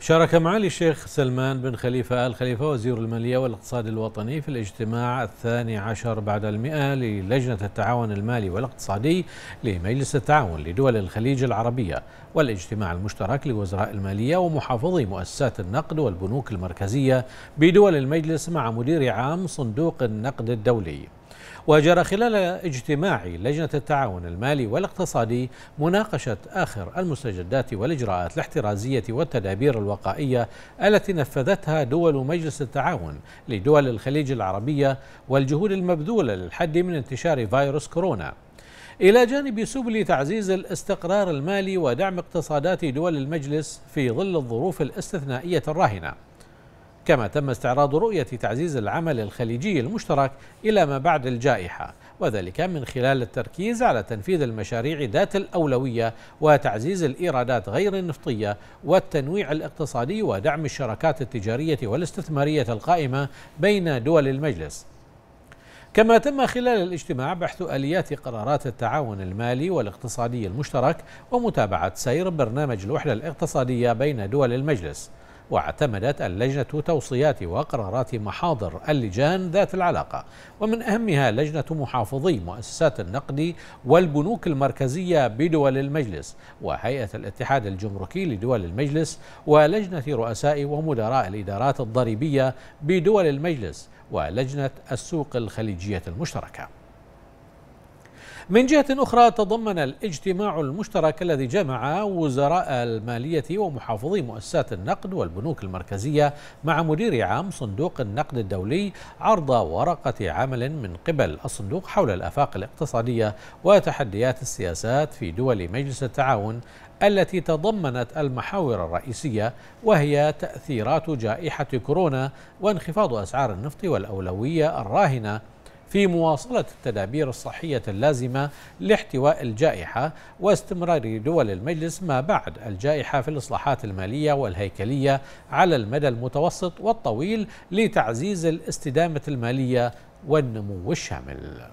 شارك معالي الشيخ سلمان بن خليفة آل خليفة وزير المالية والاقتصاد الوطني في الاجتماع الثاني عشر بعد المئة للجنة التعاون المالي والاقتصادي لمجلس التعاون لدول الخليج العربية والاجتماع المشترك لوزراء المالية ومحافظي مؤسسات النقد والبنوك المركزية بدول المجلس مع مدير عام صندوق النقد الدولي وجرى خلال اجتماع لجنة التعاون المالي والاقتصادي مناقشة آخر المستجدات والإجراءات الاحترازية والتدابير الوقائية التي نفذتها دول مجلس التعاون لدول الخليج العربية والجهود المبذولة للحد من انتشار فيروس كورونا إلى جانب سبل تعزيز الاستقرار المالي ودعم اقتصادات دول المجلس في ظل الظروف الاستثنائية الراهنة كما تم استعراض رؤية تعزيز العمل الخليجي المشترك إلى ما بعد الجائحة وذلك من خلال التركيز على تنفيذ المشاريع ذات الأولوية وتعزيز الإيرادات غير النفطية والتنويع الاقتصادي ودعم الشراكات التجارية والاستثمارية القائمة بين دول المجلس كما تم خلال الاجتماع بحث اليات قرارات التعاون المالي والاقتصادي المشترك ومتابعه سير برنامج الوحده الاقتصاديه بين دول المجلس واعتمدت اللجنة توصيات وقرارات محاضر اللجان ذات العلاقة ومن أهمها لجنة محافظي مؤسسات النقد والبنوك المركزية بدول المجلس وهيئة الاتحاد الجمركي لدول المجلس ولجنة رؤساء ومدراء الإدارات الضريبية بدول المجلس ولجنة السوق الخليجية المشتركة من جهة أخرى تضمن الاجتماع المشترك الذي جمع وزراء المالية ومحافظي مؤسسات النقد والبنوك المركزية مع مدير عام صندوق النقد الدولي عرض ورقة عمل من قبل الصندوق حول الآفاق الاقتصادية وتحديات السياسات في دول مجلس التعاون التي تضمنت المحاور الرئيسية وهي تأثيرات جائحة كورونا وانخفاض أسعار النفط والأولوية الراهنة في مواصلة التدابير الصحية اللازمة لاحتواء الجائحة واستمرار دول المجلس ما بعد الجائحة في الإصلاحات المالية والهيكلية على المدى المتوسط والطويل لتعزيز الاستدامة المالية والنمو الشامل